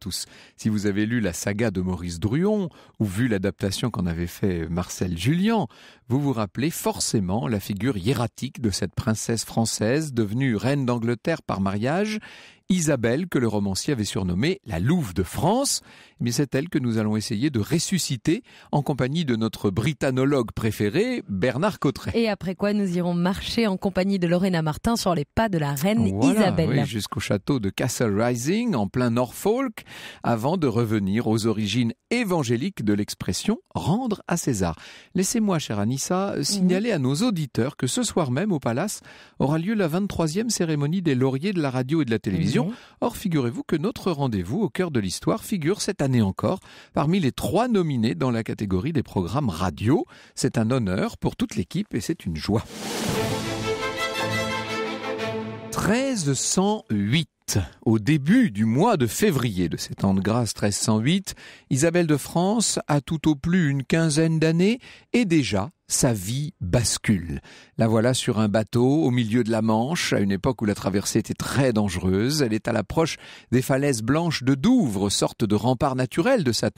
tous. Si vous avez lu la saga de Maurice Druon ou vu l'adaptation qu'en avait fait Marcel Julian, vous vous rappelez forcément la figure hiératique de cette princesse française devenue reine d'Angleterre par mariage Isabelle, que le romancier avait surnommée la Louve de France. Mais c'est elle que nous allons essayer de ressusciter en compagnie de notre britannologue préféré, Bernard Cotteret. Et après quoi, nous irons marcher en compagnie de Lorena Martin sur les pas de la reine Isabelle. jusqu'au château de Castle Rising, en plein Norfolk, avant de revenir aux origines évangéliques de l'expression rendre à César. Laissez-moi, chère Anissa, signaler à nos auditeurs que ce soir même, au Palace, aura lieu la 23e cérémonie des lauriers de la radio et de la télévision. Or, figurez-vous que notre rendez-vous au cœur de l'histoire figure cette année encore parmi les trois nominés dans la catégorie des programmes radio. C'est un honneur pour toute l'équipe et c'est une joie. 1308. Au début du mois de février de cet an de grâce 1308, Isabelle de France a tout au plus une quinzaine d'années et déjà sa vie bascule. La voilà sur un bateau au milieu de la Manche, à une époque où la traversée était très dangereuse. Elle est à l'approche des falaises blanches de Douvres, sorte de rempart naturel de sa,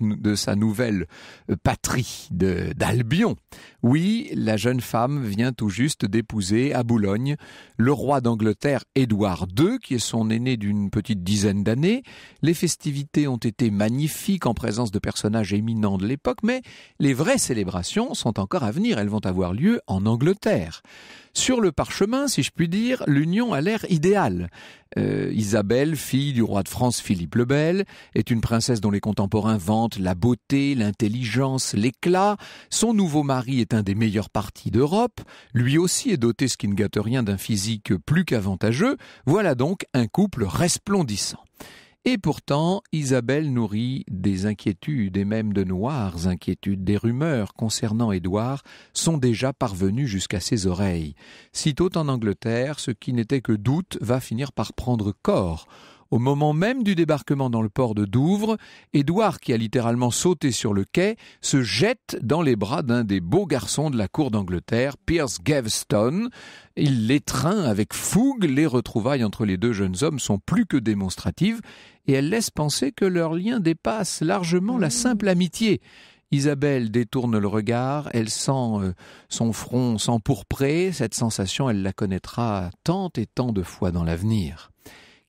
nouvelle euh, patrie d'Albion. Oui, la jeune femme vient tout juste d'épouser à Boulogne le roi d'Angleterre Édouard II, qui est son aîné d'une petite dizaine d'années. Les festivités ont été magnifiques en présence de personnages éminents de l'époque, mais les vraies célébrations sont encore à venir elles vont avoir lieu en Angleterre. Sur le parchemin, si je puis dire, l'union a l'air idéale. Euh, Isabelle, fille du roi de France Philippe le Bel, est une princesse dont les contemporains vantent la beauté, l'intelligence, l'éclat. Son nouveau mari est un des meilleurs partis d'Europe. Lui aussi est doté, ce qui ne gâte rien, d'un physique plus qu'avantageux. Voilà donc un couple resplendissant. Et pourtant, Isabelle nourrit des inquiétudes et même de noires inquiétudes. Des rumeurs concernant Édouard sont déjà parvenues jusqu'à ses oreilles. Sitôt en Angleterre, ce qui n'était que doute va finir par prendre corps. Au moment même du débarquement dans le port de Douvres, Édouard, qui a littéralement sauté sur le quai, se jette dans les bras d'un des beaux garçons de la cour d'Angleterre, Pierce Gaveston. Il l'étreint avec fougue, les retrouvailles entre les deux jeunes hommes sont plus que démonstratives, et elles laissent penser que leur lien dépasse largement la mmh. simple amitié. Isabelle détourne le regard, elle sent euh, son front s'empourprer, cette sensation elle la connaîtra tant et tant de fois dans l'avenir.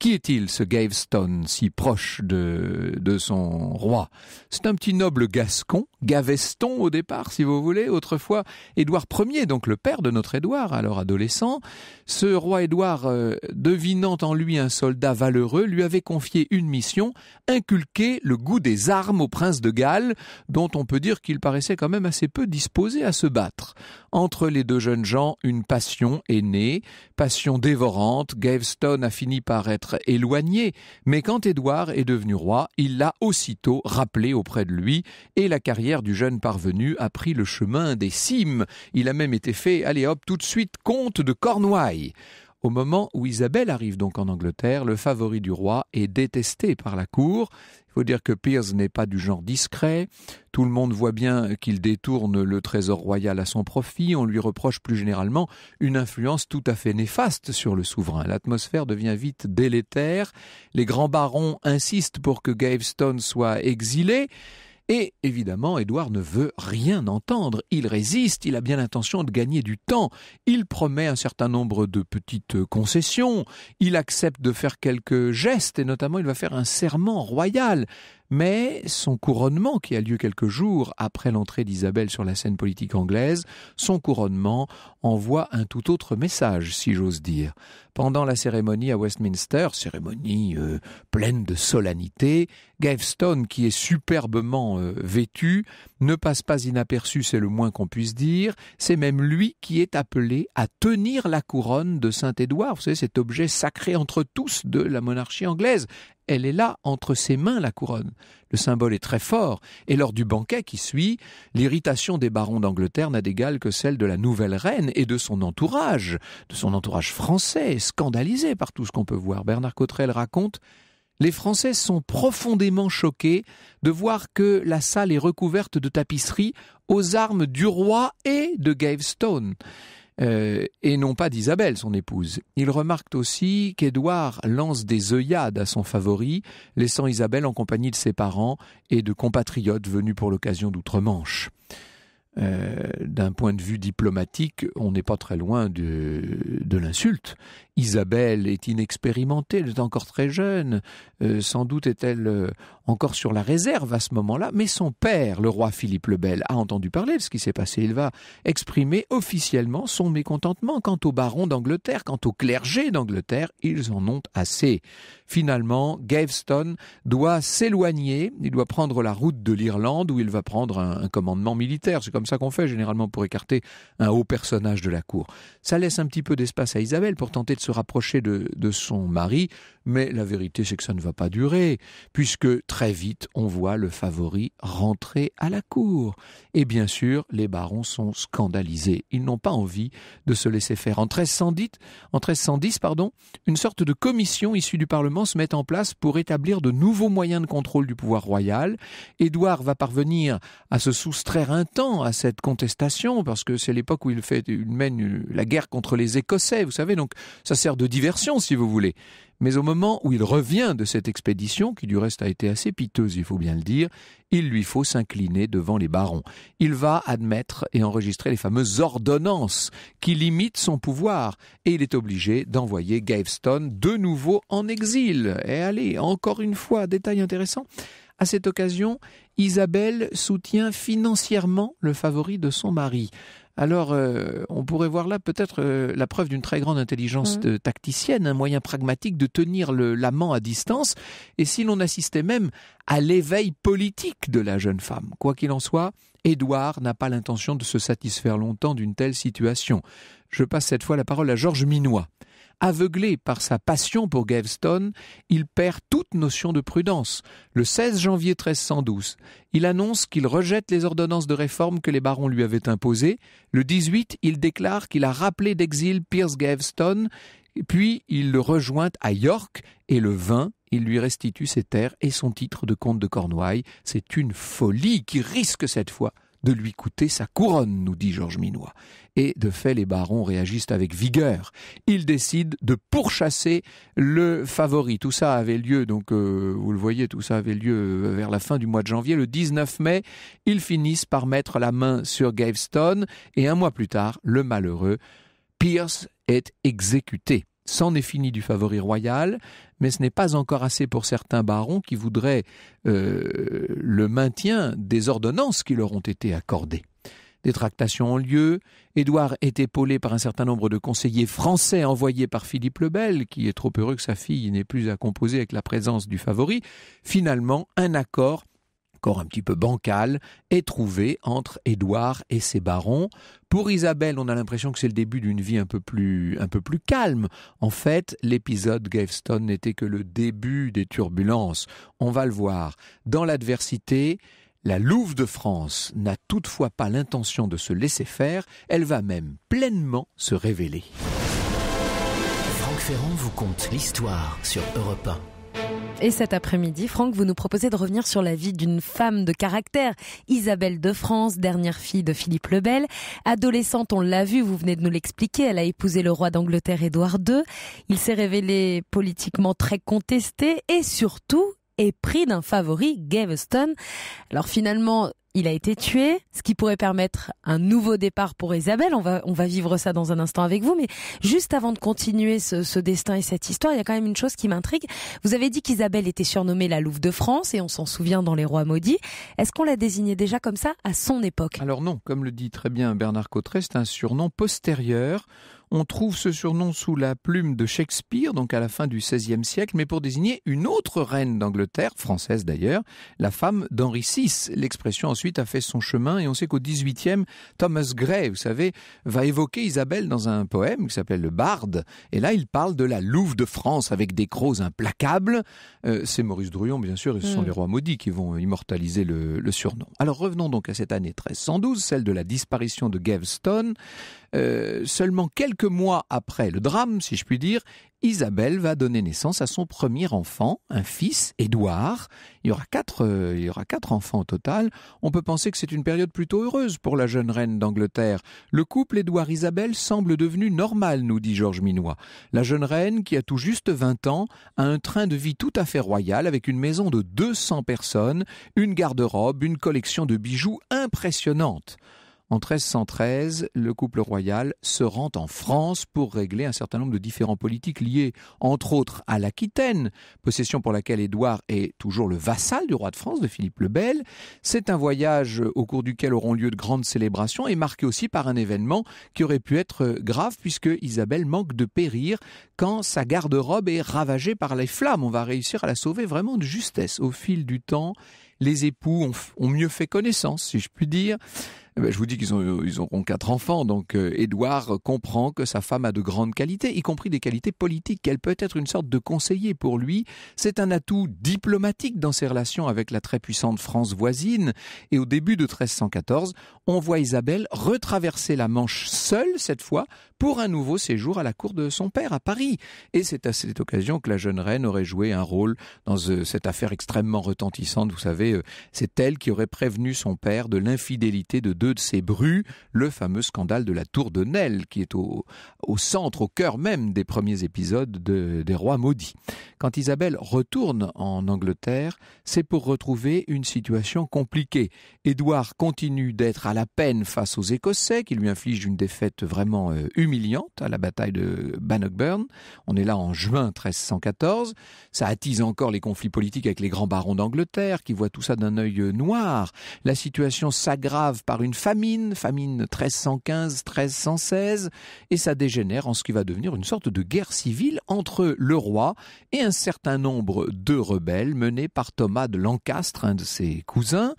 Qui est-il, ce Gaveston, si proche de, de son roi C'est un petit noble gascon, Gaveston au départ, si vous voulez, autrefois Édouard Ier, donc le père de notre Édouard, alors adolescent. Ce roi Édouard, euh, devinant en lui un soldat valeureux, lui avait confié une mission, inculquer le goût des armes au prince de Galles, dont on peut dire qu'il paraissait quand même assez peu disposé à se battre. Entre les deux jeunes gens, une passion est née, passion dévorante. Gaveston a fini par être éloigné, mais quand Édouard est devenu roi, il l'a aussitôt rappelé auprès de lui, et la carrière du jeune parvenu a pris le chemin des cimes. Il a même été fait, allez hop, tout de suite comte de Cornouailles. Au moment où Isabelle arrive donc en Angleterre, le favori du roi est détesté par la cour. Il faut dire que Piers n'est pas du genre discret. Tout le monde voit bien qu'il détourne le trésor royal à son profit. On lui reproche plus généralement une influence tout à fait néfaste sur le souverain. L'atmosphère devient vite délétère. Les grands barons insistent pour que Gaveston soit exilé. Et évidemment, Édouard ne veut rien entendre. Il résiste, il a bien l'intention de gagner du temps. Il promet un certain nombre de petites euh, concessions. Il accepte de faire quelques gestes et notamment il va faire un serment royal mais son couronnement, qui a lieu quelques jours après l'entrée d'Isabelle sur la scène politique anglaise, son couronnement envoie un tout autre message, si j'ose dire. Pendant la cérémonie à Westminster, cérémonie euh, pleine de solennité, Gaveston, qui est superbement euh, vêtu, ne passe pas inaperçu, c'est le moins qu'on puisse dire, c'est même lui qui est appelé à tenir la couronne de Saint-Édouard, vous cet objet sacré entre tous de la monarchie anglaise elle est là, entre ses mains, la couronne. Le symbole est très fort, et lors du banquet qui suit, l'irritation des barons d'Angleterre n'a d'égal que celle de la nouvelle reine et de son entourage, de son entourage français, scandalisé par tout ce qu'on peut voir. Bernard Cotterel raconte les Français sont profondément choqués de voir que la salle est recouverte de tapisseries aux armes du roi et de Gavestone. Euh, et non pas d'Isabelle, son épouse. Il remarque aussi qu'Édouard lance des œillades à son favori, laissant Isabelle en compagnie de ses parents et de compatriotes venus pour l'occasion d'outre-Manche. Euh, d'un point de vue diplomatique, on n'est pas très loin de l'insulte. Isabelle est inexpérimentée, elle est encore très jeune, euh, sans doute est-elle euh, encore sur la réserve à ce moment-là, mais son père, le roi Philippe le Bel, a entendu parler de ce qui s'est passé, il va exprimer officiellement son mécontentement quant aux barons d'Angleterre, quant au clergé d'Angleterre, ils en ont assez. Finalement, Gaveston doit s'éloigner, il doit prendre la route de l'Irlande où il va prendre un, commandement militaire, c'est comme ça qu'on fait généralement pour écarter un haut personnage de la cour. Ça laisse un petit peu d'espace à Isabelle pour tenter de rapprocher de, son mari, mais la vérité c'est que ça ne va pas durer, puisque très vite on voit le favori rentrer à la cour. Et bien sûr, les barons sont scandalisés, ils n'ont pas envie de se laisser faire. En 1310, pardon, une sorte de commission issue du Parlement se met en place pour établir de nouveaux moyens de contrôle du pouvoir royal. Édouard va parvenir à se soustraire un temps à cette contestation, parce que c'est l'époque où il, fait, il mène la guerre contre les Écossais, vous savez, donc ça sert de diversion, si vous voulez. Mais au moment où il revient de cette expédition, qui du reste a été assez piteuse, il faut bien le dire, il lui faut s'incliner devant les barons. Il va admettre et enregistrer les fameuses ordonnances qui limitent son pouvoir, et il est obligé d'envoyer Gaveston de nouveau en exil. Et allez, encore une fois, détail intéressant. À cette occasion, Isabelle soutient financièrement le favori de son mari. Alors, euh, on pourrait voir là peut-être euh, la preuve d'une très grande intelligence mmh. tacticienne, un moyen pragmatique de tenir l'amant à distance, et si l'on assistait même à l'éveil politique de la jeune femme. Quoi qu'il en soit, Édouard n'a pas l'intention de se satisfaire longtemps d'une telle situation. Je passe cette fois la parole à Georges Minois aveuglé par sa passion pour Gaveston, il perd toute notion de prudence. Le 16 janvier 1312, il annonce qu'il rejette les ordonnances de réforme que les barons lui avaient imposées. Le 18, il déclare qu'il a rappelé d'exil Pierce Gaveston, puis il le rejoint à York et le 20, il lui restitue ses terres et son titre de comte de Cornouailles. C'est une folie qui risque cette fois de lui coûter sa couronne, nous dit Georges Minois. Et de fait, les barons réagissent avec vigueur. Ils décident de pourchasser le favori. Tout ça avait lieu, donc euh, vous le voyez, tout ça avait lieu euh, vers la fin du mois de janvier. Le 19 mai, ils finissent par mettre la main sur Gaveston et un mois plus tard, le malheureux Pierce est exécuté. C'en est fini du favori royal, mais ce n'est pas encore assez pour certains barons qui voudraient euh, le maintien des ordonnances qui leur ont été accordées. Des tractations ont lieu. Édouard est épaulé par un certain nombre de conseillers français envoyés par Philippe le Bel, qui est trop heureux que sa fille n'ait plus à composer avec la présence du favori. Finalement, un accord encore un petit peu bancal, est trouvé entre Édouard et ses barons. Pour Isabelle, on a l'impression que c'est le début d'une vie un peu plus, calme. En fait, l'épisode Gaveston n'était que le début des turbulences. On va le voir. Dans l'adversité, la Louve de France n'a toutefois pas l'intention de se laisser faire, elle va même pleinement se révéler. Franck Ferrand vous compte l'histoire sur Europe 1. Et cet après-midi, Franck, vous nous proposez de revenir sur la vie d'une femme de caractère, Isabelle de France, dernière fille de Philippe le Bel. Adolescente, on l'a vu, vous venez de nous l'expliquer, elle a épousé le roi d'Angleterre Édouard II. Il s'est révélé politiquement très contesté et surtout, épris d'un favori, Gaveston. Alors finalement, il a été tué, ce qui pourrait permettre un nouveau départ pour Isabelle. On va, on va vivre ça dans un instant avec vous. Mais juste avant de continuer ce, destin et cette histoire, il y a quand même une chose qui m'intrigue. Vous avez dit qu'Isabelle était surnommée la Louve de France et on s'en souvient dans Les Rois Maudits. Est-ce qu'on la désignait déjà comme ça à son époque Alors non, comme le dit très bien Bernard Cottret c'est un surnom postérieur on trouve ce surnom sous la plume de Shakespeare, donc à la fin du XVIe siècle, mais pour désigner une autre reine d'Angleterre, française d'ailleurs, la femme d'Henri VI. L'expression ensuite a fait son chemin et on sait qu'au XVIIIe, Thomas Gray, vous savez, va évoquer Isabelle dans un poème qui s'appelle Le Barde. Et là, il parle de la Louve de France avec des crocs implacables. Euh, c'est Maurice Druon, bien sûr, et ce sont hmm. les rois maudits qui vont immortaliser le, le surnom. Alors revenons donc à cette année 1312, celle de la disparition de Gaveston. Euh, seulement quelques mois après le drame, si je puis dire, Isabelle va donner naissance à son premier enfant, un fils, Édouard. Il y aura quatre, euh, il y aura enfants au total. On peut penser que c'est une période plutôt heureuse pour la jeune reine d'Angleterre. Le couple Édouard-Isabelle semble devenu normal, nous dit Georges Minois. La jeune reine, qui a tout juste 20 ans, a un train de vie tout à fait royal avec une maison de 200 personnes, une garde-robe, une collection de bijoux impressionnante. En 1313, le couple royal se rend en France pour régler un certain nombre de différents politiques liés, entre autres, à l'Aquitaine, possession pour laquelle Édouard est toujours le vassal du roi de France, de Philippe le Bel. C'est un voyage au cours duquel auront lieu de grandes célébrations et marqué aussi par un événement qui aurait pu être grave puisque Isabelle manque de périr quand sa garde-robe est ravagée par les flammes. On va réussir à la sauver vraiment de justesse. Au fil du temps, les époux ont, mieux fait connaissance, si je puis dire. Eh ben, je vous dis qu'ils ont, ils auront quatre enfants, donc euh, Édouard comprend que sa femme a de grandes qualités, y compris des qualités politiques. qu'elle peut être une sorte de conseiller pour lui. C'est un atout diplomatique dans ses relations avec la très puissante France voisine. Et au début de 1314, on voit Isabelle retraverser la Manche seule, cette fois, pour un nouveau séjour à la cour de son père à Paris. Et c'est à cette occasion que la jeune reine aurait joué un rôle dans euh, cette affaire extrêmement retentissante, vous savez, euh, c'est elle qui aurait prévenu son père de l'infidélité de deux de ses brus, le fameux scandale de la tour de Nesle qui est au, au centre, au cœur même des premiers épisodes de, des rois maudits. Quand Isabelle retourne en Angleterre, c'est pour retrouver une situation compliquée. Édouard continue d'être à la peine face aux Écossais qui lui infligent une défaite vraiment euh, humiliante à la bataille de Bannockburn. On est là en juin 1314. Ça attise encore les conflits politiques avec les grands barons d'Angleterre qui voient tout ça d'un œil euh, noir. La situation s'aggrave par une famine, famine 1315-1316, et ça dégénère en ce qui va devenir une sorte de guerre civile entre le roi et un certain nombre de rebelles menés par Thomas de Lancastre, un de ses cousins.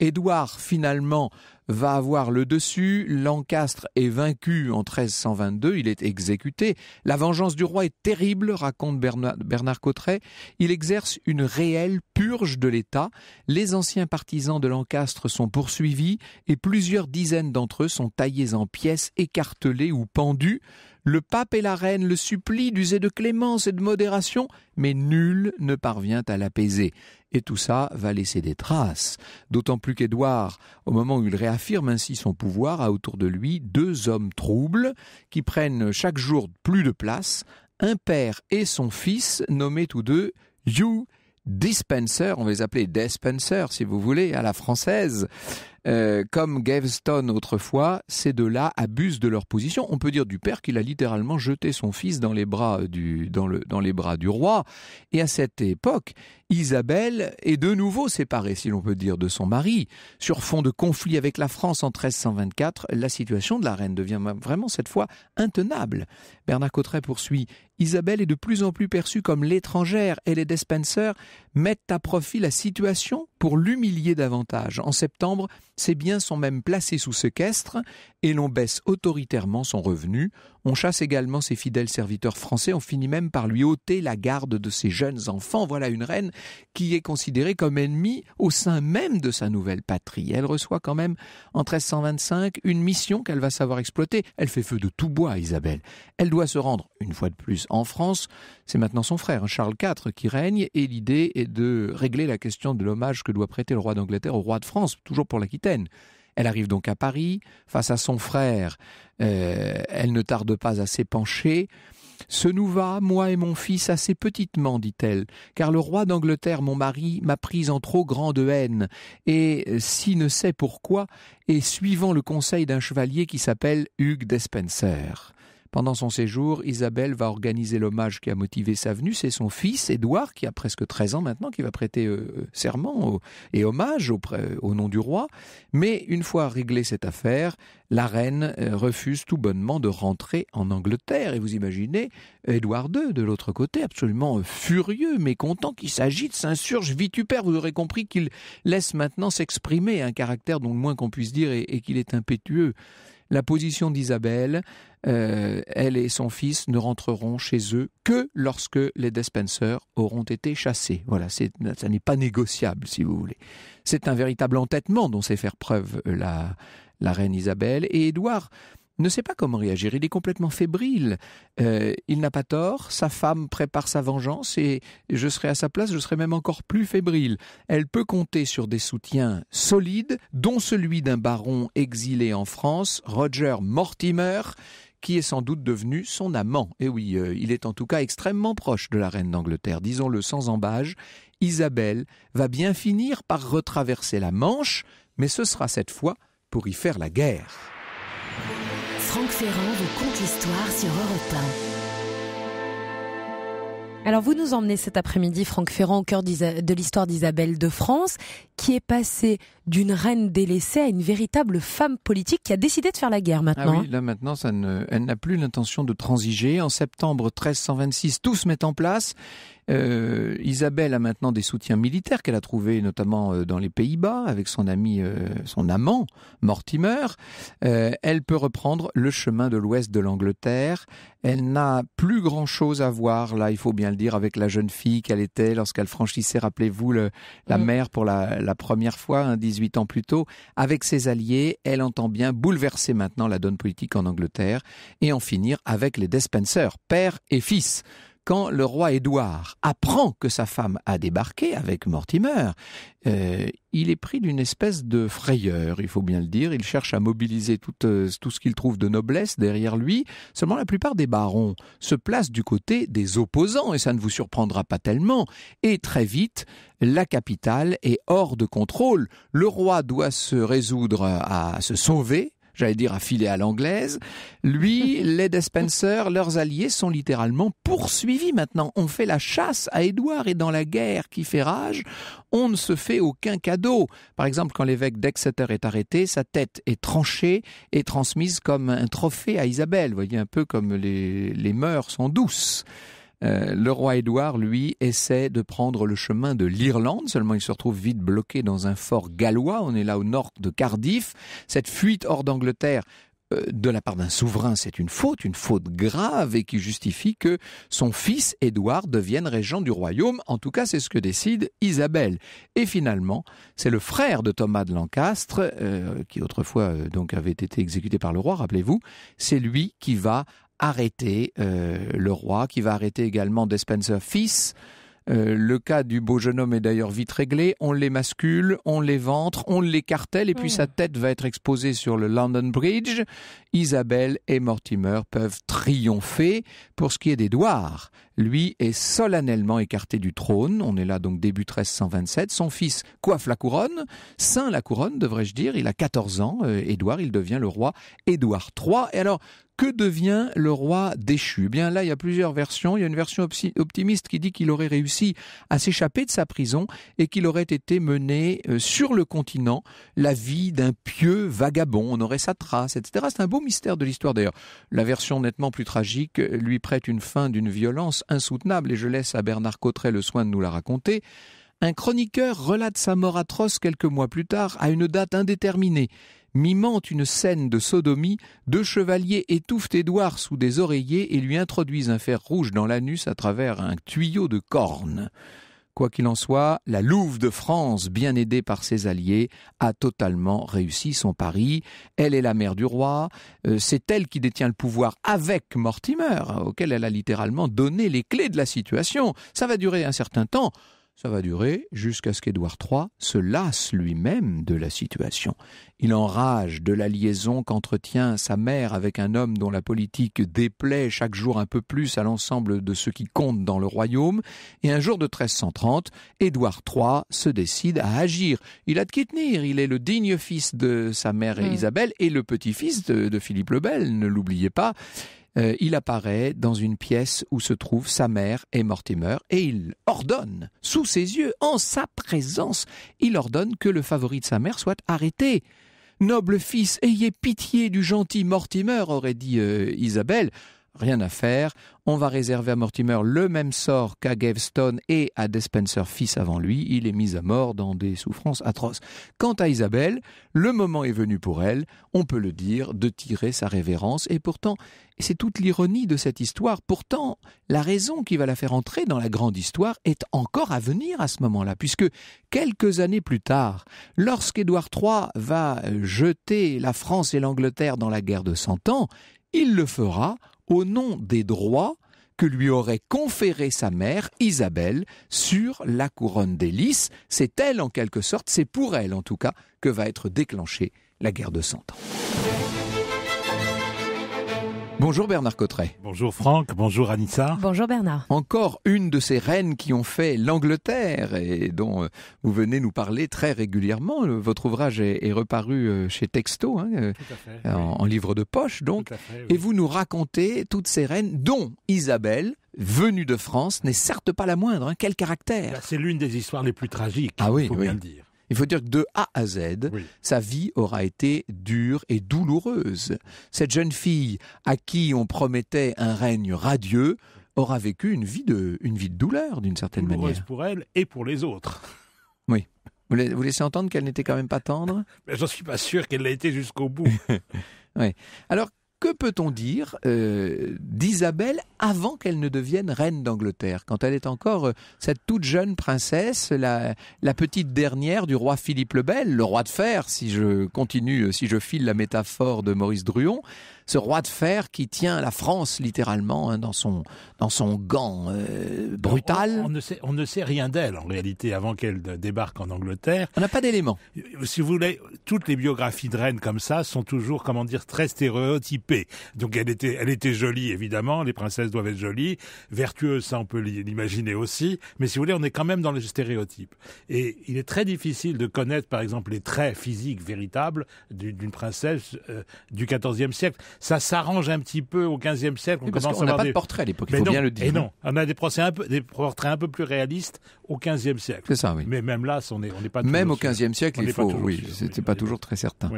Édouard finalement va avoir le dessus, Lancastre est vaincu en 1322, il est exécuté, la vengeance du roi est terrible, raconte Bernard Cotteret, il exerce une réelle purge de l'État, les anciens partisans de Lancastre sont poursuivis et plusieurs dizaines d'entre eux sont taillés en pièces, écartelés ou pendus, le pape et la reine le supplient d'user de clémence et de modération, mais nul ne parvient à l'apaiser et tout ça va laisser des traces. D'autant plus qu'Edouard, au moment où il réaffirme ainsi son pouvoir, a autour de lui deux hommes troubles qui prennent chaque jour plus de place, un père et son fils, nommés tous deux You » Dispenser, on va les appeler Despenser si vous voulez, à la française. Euh, comme Gaveston autrefois, ces deux-là abusent de leur position. On peut dire du père qu'il a littéralement jeté son fils dans les bras du, dans le, dans les bras du roi. Et à cette époque, Isabelle est de nouveau séparée, si l'on peut dire, de son mari. Sur fond de conflit avec la France en 1324, la situation de la reine devient vraiment cette fois intenable. Bernard Cotteret poursuit Isabelle est de plus en plus perçue comme l'étrangère et les Despenser mettent à profit la situation pour l'humilier davantage. En septembre, ses biens sont même placés sous séquestre et l'on baisse autoritairement son revenu. On chasse également ses fidèles serviteurs français. On finit même par lui ôter la garde de ses jeunes enfants. Voilà une reine qui est considérée comme ennemie au sein même de sa nouvelle patrie. Elle reçoit quand même, en 1325, une mission qu'elle va savoir exploiter. Elle fait feu de tout bois, Isabelle. Elle doit se rendre, une fois de plus, en France. C'est maintenant son frère, Charles IV, qui règne et l'idée est de régler la question de l'hommage que doit prêter le roi d'Angleterre au roi de France, toujours pour l'Aquitaine. Elle arrive donc à Paris, face à son frère, euh, elle ne tarde pas à s'épancher. Ce nous va, moi et mon fils, assez petitement, dit-elle, car le roi d'Angleterre, mon mari, m'a prise en trop grande haine, et, euh, si ne sait pourquoi, et suivant le conseil d'un chevalier qui s'appelle Hugues Despenser. Pendant son séjour, Isabelle va organiser l'hommage qui a motivé sa venue. C'est son fils, Édouard, qui a presque 13 ans maintenant, qui va prêter euh, serment et hommage au, au, nom du roi. Mais une fois réglée cette affaire, la reine euh, refuse tout bonnement de rentrer en Angleterre. Et vous imaginez Édouard II de l'autre côté, absolument euh, furieux, mécontent, qui s'agite, s'insurge, vitupère. Vous aurez compris qu'il laisse maintenant s'exprimer un caractère dont le moins qu'on puisse dire est qu'il est impétueux la position d'Isabelle, euh, elle et son fils ne rentreront chez eux que lorsque les Despensers auront été chassés. Voilà, ça n'est pas négociable, si vous voulez. C'est un véritable entêtement dont sait faire preuve la, la reine Isabelle. Et Édouard ne sait pas comment réagir, il est complètement fébrile, euh, il n'a pas tort, sa femme prépare sa vengeance et je serai à sa place, je serai même encore plus fébrile. Elle peut compter sur des soutiens solides, dont celui d'un baron exilé en France, Roger Mortimer, qui est sans doute devenu son amant. Et eh oui, euh, il est en tout cas extrêmement proche de la reine d'Angleterre, disons-le sans embâge. Isabelle va bien finir par retraverser la Manche, mais ce sera cette fois pour y faire la guerre. Ferrand vous conte l'histoire sur Europe 1. Alors vous nous emmenez cet après-midi, Franck Ferrand, au cœur de l'histoire d'Isabelle de France, qui est passée d'une reine délaissée à une véritable femme politique qui a décidé de faire la guerre maintenant. Ah oui, là maintenant, ça elle n'a plus l'intention de transiger. En septembre 1326, tout se met en place. Euh, Isabelle a maintenant des soutiens militaires qu'elle a trouvés notamment euh, dans les Pays-Bas avec son ami, euh, son amant Mortimer. elle peut reprendre le chemin de l'ouest de l'Angleterre. Elle n'a plus grand-chose à voir, là il faut bien le dire, avec la jeune fille qu'elle était lorsqu'elle franchissait, rappelez-vous, la mm. mer pour la, première fois, un hein, huit ans plus tôt, avec ses alliés, elle entend bien bouleverser maintenant la donne politique en Angleterre et en finir avec les Despenser, père et fils quand le roi Édouard apprend que sa femme a débarqué avec Mortimer, euh, il est pris d'une espèce de frayeur, il faut bien le dire. Il cherche à mobiliser tout, euh, tout ce qu'il trouve de noblesse derrière lui. Seulement, la plupart des barons se placent du côté des opposants, et ça ne vous surprendra pas tellement. Et très vite, la capitale est hors de contrôle. Le roi doit se résoudre à se sauver j'allais dire affilé à l'anglaise. Lui, les Despenser, leurs alliés sont littéralement poursuivis maintenant. On fait la chasse à Édouard et dans la guerre qui fait rage, on ne se fait aucun cadeau. Par exemple, quand l'évêque d'Exeter est arrêté, sa tête est tranchée et transmise comme un trophée à Isabelle. Vous voyez, un peu comme les, les mœurs sont douces. Euh, le roi Édouard, lui, essaie de prendre le chemin de l'Irlande, seulement il se retrouve vite bloqué dans un fort gallois, on est là au nord de Cardiff. Cette fuite hors d'Angleterre euh, de la part d'un souverain, c'est une faute, une faute grave et qui justifie que son fils Édouard devienne régent du royaume. En tout cas, c'est ce que décide Isabelle. Et finalement, c'est le frère de Thomas de Lancastre, euh, qui autrefois donc avait été exécuté par le roi, rappelez-vous, c'est lui qui va arrêter euh, le roi, qui va arrêter également Despenser fils. Euh, le cas du beau jeune homme est d'ailleurs vite réglé. On l'émascule, on l'éventre, on l'écartèle et puis sa tête va être exposée sur le London Bridge. Isabelle et Mortimer peuvent triompher. Pour ce qui est d'Edouard lui, est solennellement écarté du trône. On est là donc début 1327. Son fils coiffe la couronne, saint la couronne, devrais-je dire. Il a 14 ans, euh, Édouard, il devient le roi Édouard III. Et alors, que devient le roi déchu eh Bien là, il y a plusieurs versions. Il y a une version optimiste qui dit qu'il aurait réussi à s'échapper de sa prison et qu'il aurait été mené euh, sur le continent la vie d'un pieux vagabond. On aurait sa trace, etc. C'est un beau mystère de l'histoire d'ailleurs. La version nettement plus tragique euh, lui prête une fin d'une violence insoutenable, et je laisse à Bernard Cotteret le soin de nous la raconter, un chroniqueur relate sa mort atroce quelques mois plus tard à une date indéterminée, mimant une scène de sodomie, deux chevaliers étouffent Édouard sous des oreillers et lui introduisent un fer rouge dans l'anus à travers un tuyau de corne. Quoi qu'il en soit, la Louve de France, bien aidée par ses alliés, a totalement réussi son pari. Elle est la mère du roi, euh, c'est elle qui détient le pouvoir avec Mortimer, auquel elle a littéralement donné les clés de la situation. Ça va durer un certain temps ça va durer jusqu'à ce qu'Édouard III se lasse lui-même de la situation. Il enrage de la liaison qu'entretient sa mère avec un homme dont la politique déplaît chaque jour un peu plus à l'ensemble de ceux qui comptent dans le royaume, et un jour de 1330, Édouard III se décide à agir. Il a de qui tenir, il est le digne fils de sa mère mm. Isabelle et le petit-fils de Philippe le Bel, ne l'oubliez pas. Euh, il apparaît dans une pièce où se trouvent sa mère et Mortimer, et il ordonne, sous ses yeux, en sa présence, il ordonne que le favori de sa mère soit arrêté. Noble fils, ayez pitié du gentil Mortimer, aurait dit euh, Isabelle rien à faire. On va réserver à Mortimer le même sort qu'à Gaveston et à Despenser fils avant lui. Il est mis à mort dans des souffrances atroces. Quant à Isabelle, le moment est venu pour elle, on peut le dire, de tirer sa révérence. Et pourtant, c'est toute l'ironie de cette histoire. Pourtant, la raison qui va la faire entrer dans la grande histoire est encore à venir à ce moment-là, puisque quelques années plus tard, lorsqu'Édouard III va jeter la France et l'Angleterre dans la guerre de Cent Ans, il le fera au nom des droits que lui aurait conféré sa mère, Isabelle, sur la couronne d'Hélice. C'est elle, en quelque sorte, c'est pour elle, en tout cas, que va être déclenchée la guerre de Cent Ans. Bonjour Bernard Cotteret. Bonjour Franck, bonjour Anissa. Bonjour Bernard. Encore une de ces reines qui ont fait l'Angleterre et dont euh, vous venez nous parler très régulièrement. Votre ouvrage est, reparu euh, chez Texto, hein, euh, en, livre de poche donc. Et vous nous racontez toutes ces reines, dont Isabelle, venue de France, n'est certes pas la moindre. Hein. Quel caractère ben, C'est l'une des histoires les plus tragiques, ah oui, faut dire. Il faut dire que de A à Z, sa vie aura été dure et douloureuse. Cette jeune fille à qui on promettait un règne radieux aura vécu une vie de, une vie de douleur d'une certaine douloureuse manière. pour elle et pour les autres. Oui. Vous, laissez entendre qu'elle n'était quand même pas tendre Je ben, J'en suis pas sûr qu'elle l'a été jusqu'au bout. oui. Alors, que peut-on dire euh, d'Isabelle avant qu'elle ne devienne reine d'Angleterre, quand elle est encore euh, cette toute jeune princesse, la, la, petite dernière du roi Philippe le Bel, le roi de fer, si je continue, euh, si je file la métaphore de Maurice Druon ce roi de fer qui tient la France littéralement hein, dans son dans son gant euh, brutal. On, ne sait on ne sait rien d'elle en réalité avant qu'elle débarque en Angleterre. On n'a pas d'éléments. Si vous voulez, toutes les biographies de reines comme ça sont toujours comment dire très stéréotypées. Donc elle était elle était jolie évidemment, les princesses doivent être jolies, vertueuses ça on peut l'imaginer aussi, mais si vous voulez on est quand même dans le stéréotype. Et il est très difficile de connaître par exemple les traits physiques véritables d'une princesse euh, du XIVe siècle ça s'arrange un petit peu au XVe siècle. On n'a pas de portrait à l'époque, il faut bien le dire. Et eh hein. non, on ah, a des, un peu, des portraits un peu plus réalistes au XVe siècle. C'est ça, oui. Mais même là, on n'est pas Même au XVe siècle, il faut, oui, c'était pas toujours très certain.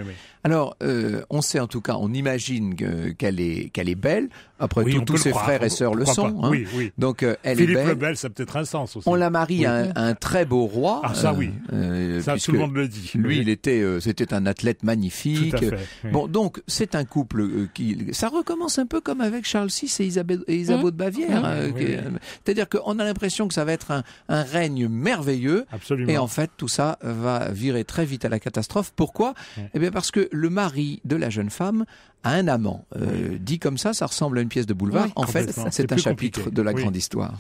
Alors, euh, on sait en tout cas, on imagine qu'elle est, est belle. Après tout, tous ses frères et sœurs le sont. Hein. oui. Donc, euh, elle est belle. le Bel, ça peut-être un sens aussi. On la marie à un, très beau roi. Ah, ça euh, oui. ça, tout le monde le dit. Lui, il était, c'était un athlète magnifique. Bon, donc, c'est un couple ça recommence un peu comme avec Charles VI et Isabelle mmh. de Bavière. Mmh. Euh, c'est-à-dire qu'on a l'impression que ça va être un, règne merveilleux. Absolument. Et en fait, tout ça va virer très vite à la catastrophe. Pourquoi Eh bien, parce que le mari de la jeune femme a un amant. Euh, dit comme ça, ça ressemble à une pièce de boulevard. en fait, c'est un chapitre de la grande histoire.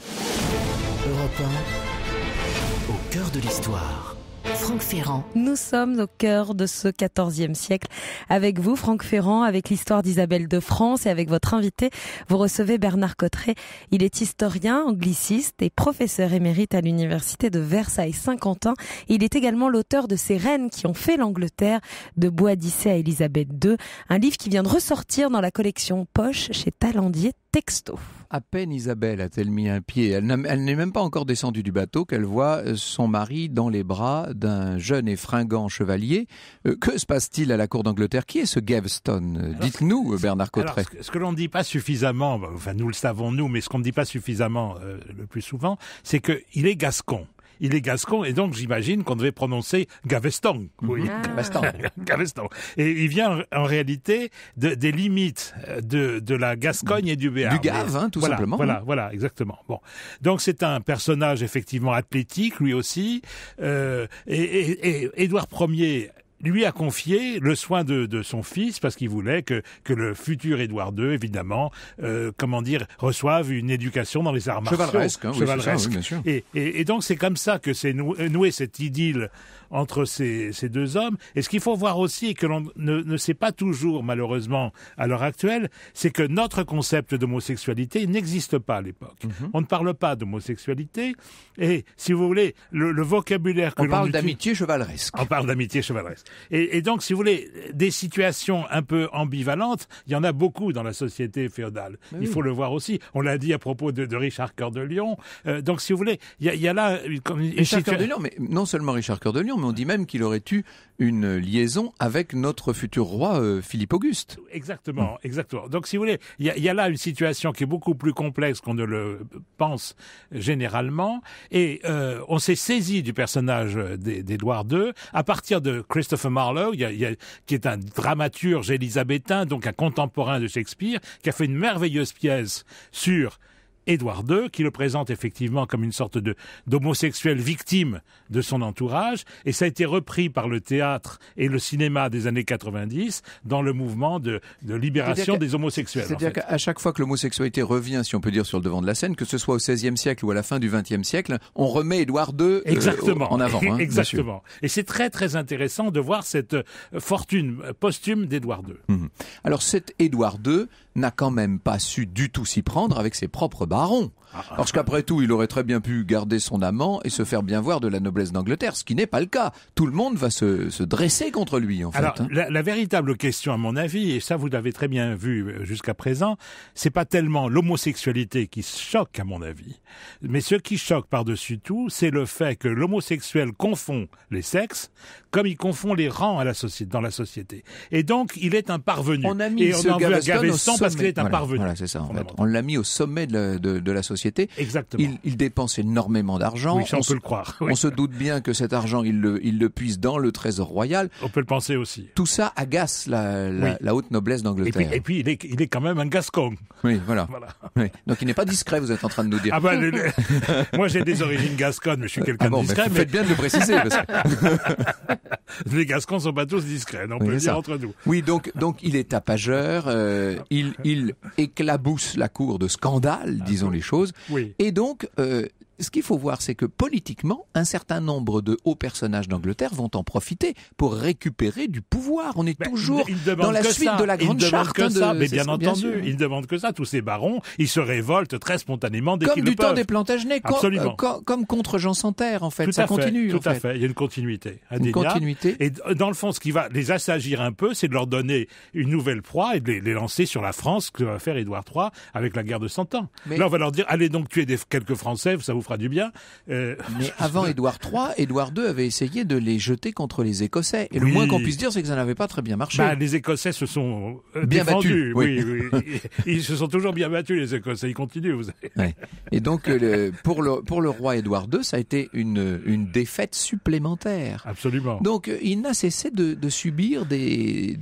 au cœur de l'histoire. Franck Ferrand. Nous sommes au cœur de ce 14e siècle. Avec vous, Franck Ferrand, avec l'histoire d'Isabelle de France et avec votre invité, vous recevez Bernard Cotteret. Il est historien, angliciste et professeur émérite à l'université de Versailles-Saint-Quentin. Il est également l'auteur de Ces reines qui ont fait l'Angleterre, de Bois-Dissé à Élisabeth II, un livre qui vient de ressortir dans la collection Poche chez Talendier Texto. À peine Isabelle a-t-elle mis un pied. Elle n'est même pas encore descendue du bateau qu'elle voit euh, son mari dans les bras d'un jeune et fringant chevalier. Euh, que se passe-t-il à la cour d'Angleterre Qui est ce Gaveston euh, Dites-nous, Bernard Cottret. ce que l'on ne dit pas suffisamment, bah, enfin nous le savons nous, mais ce qu'on ne dit pas suffisamment le plus souvent, c'est qu'il est gascon il est gascon et donc j'imagine qu'on devait prononcer Gaveston. Mhm. Oui, ah. Gaveston. Et il vient en réalité des limites euh, de, la Gascogne et du Béarn. Du Gave, hein, tout simplement. Voilà, voilà, exactement. Bon, donc c'est un personnage effectivement athlétique, lui aussi. Euh, et, et, et Édouard Ier lui a confié le soin de, son fils parce qu'il voulait que, que le futur Édouard II, évidemment, euh, comment dire, reçoive une éducation dans les arts martiaux. Hein, Chevaleresque, bien sûr. Et, et, donc c'est comme ça que s'est euh, noué cette idylle entre ces, ces deux hommes. Et ce qu'il faut voir aussi, et que l'on ne, ne sait pas toujours, malheureusement, à l'heure actuelle, c'est que notre concept d'homosexualité n'existe pas à l'époque. Mhm. On ne parle pas d'homosexualité. Et si vous voulez, le, vocabulaire que l'on. On parle d'amitié chevaleresque. On parle d'amitié chevaleresque. Et, donc, si vous voulez, des situations un peu ambivalentes, il y en a beaucoup dans la société féodale. il faut le voir aussi. On l'a dit à propos de, Richard Cœur de Lion. Euh, donc, si vous voulez, il y, a là. Richard Cœur de Lion, mais non seulement Richard Cœur de Lion, mais on dit même qu'il aurait eu une liaison avec notre futur roi euh, Philippe Auguste. Exactement, exactement. Donc si vous voulez, il y, a là une situation qui est beaucoup plus complexe qu'on ne le pense généralement, et euh, on s'est saisi du personnage d'Édouard II à partir de Christopher Marlowe, qui est un dramaturge élisabétain, donc un contemporain de Shakespeare, qui a fait une merveilleuse pièce sur Édouard II, qui le présente effectivement comme une sorte d'homosexuel victime de son entourage, et ça a été repris par le théâtre et le cinéma des années 90 dans le mouvement de, libération des homosexuels. C'est-à-dire qu'à chaque fois que l'homosexualité revient, si on peut dire, sur le devant de la scène, que ce soit au XVIe siècle ou à la fin du XXe siècle, on remet Édouard II euh, Exactement. en avant. Hein, Exactement. Et c'est très très intéressant de voir cette euh, fortune euh, posthume d'Édouard II. Mhm. Alors cet Édouard II, n'a quand même pas su du tout s'y prendre avec ses propres barons. Ah, ah. Parce qu'après tout, il aurait très bien pu garder son amant et se faire bien voir de la noblesse d'Angleterre, ce qui n'est pas le cas. Tout le monde va se, se dresser contre lui, en fait. Hein. La, véritable question, à mon avis, et ça vous l'avez très bien vu euh, jusqu'à présent, c'est pas tellement l'homosexualité qui choque, à mon avis, mais ce qui choque par-dessus tout, c'est le fait que l'homosexuel confond les sexes, comme il confond les rangs à la société, dans la société. Et donc, il est un parvenu. On a mis et on en veut Gaveston parce qu'il est un parvenu. Voilà, c'est ça, en fait. On l'a mis au sommet de la société. Exactement. Il, dépense énormément d'argent. on, peut le croire. On se doute bien que cet argent, il le, il le puise dans le trésor royal. On peut le penser aussi. Tout ça agace la, haute noblesse d'Angleterre. Et puis, il, est, il, est, quand même un gascon. Oui, voilà. Donc il n'est pas discret, vous êtes en train de nous dire. Ah bah, moi j'ai des origines gasconnes, mais je suis quelqu'un de ah discret. faites bien de le préciser. Parce que... Les gascons sont pas tous discrets, on peut dire entre nous. Oui, donc, donc il est tapageur, euh, il, il éclabousse la cour de scandale, disons les choses chose. Oui. Et donc, euh, ce qu'il faut voir, c'est que politiquement, un certain nombre de hauts personnages d'Angleterre vont en profiter pour récupérer du pouvoir. On est toujours dans la suite de la grande charte. Mais bien entendu, ils demandent que ça. Tous ces barons, ils se révoltent très spontanément dès Comme du temps des Plantagenets, comme, euh, comme, contre Jean Santerre, en fait. ça continue. tout à fait. Il y a une continuité. Une continuité. Et dans le fond, ce qui va les assagir un peu, c'est de leur donner une nouvelle proie et de les, lancer sur la France, que va faire Édouard III avec la guerre de Cent Ans. Mais... Là, on va leur dire allez donc tuer des, quelques Français, ça vous fera du bien. Euh, Mais avant Édouard III, Édouard II avait essayé de les jeter contre les Écossais. Et le moins qu'on puisse dire, c'est que ça n'avait pas très bien marché. Bah, les Écossais se sont euh, bien Battus, oui. Ils se sont toujours bien battus, les Écossais. Ils continuent. Vous Et donc, euh, pour, le, pour le roi Édouard II, ça a été une, une défaite supplémentaire. Absolument. Donc, il n'a cessé de, subir des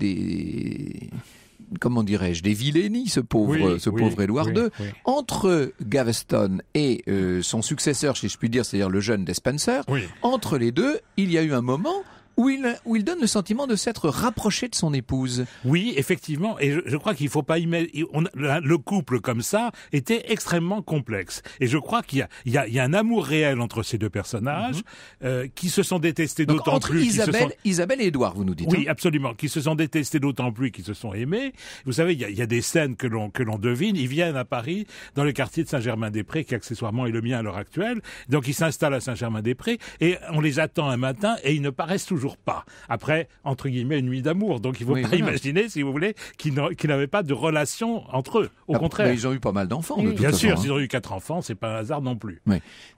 comment dirais-je, des vilainies, ce pauvre, ce pauvre Édouard II. Entre Gaveston et euh, son successeur, si je puis dire, c'est-à-dire le jeune Despenser, entre les deux, il y a eu un moment où il, donne le sentiment de s'être rapproché de son épouse. Oui, effectivement, et je, crois qu'il faut pas y on le couple comme ça était extrêmement complexe. Et je crois qu'il y, a, un amour réel entre ces deux personnages mhm. euh, qui se sont détestés d'autant plus. Isabelle, sont... Isabelle et Édouard, vous nous dites. Oui, hein. absolument, qui se sont détestés d'autant plus qu'ils se sont aimés. Vous savez, il y a, il y a des scènes que l'on que l'on devine. Ils viennent à Paris, dans le quartier de Saint-Germain-des-Prés, qui accessoirement est le mien à l'heure actuelle. Donc ils s'installent à Saint-Germain-des-Prés et on les attend un matin et ils ne paraissent toujours pas. Après, entre guillemets, une nuit d'amour. Donc il ne faut pas imaginer, si vous voulez, qu'ils n'avaient pas de relation entre eux. Au ah, contraire. ils ont eu pas mal d'enfants. Bien sûr, hein. ils ont eu quatre enfants, ce n'est pas un hasard non plus.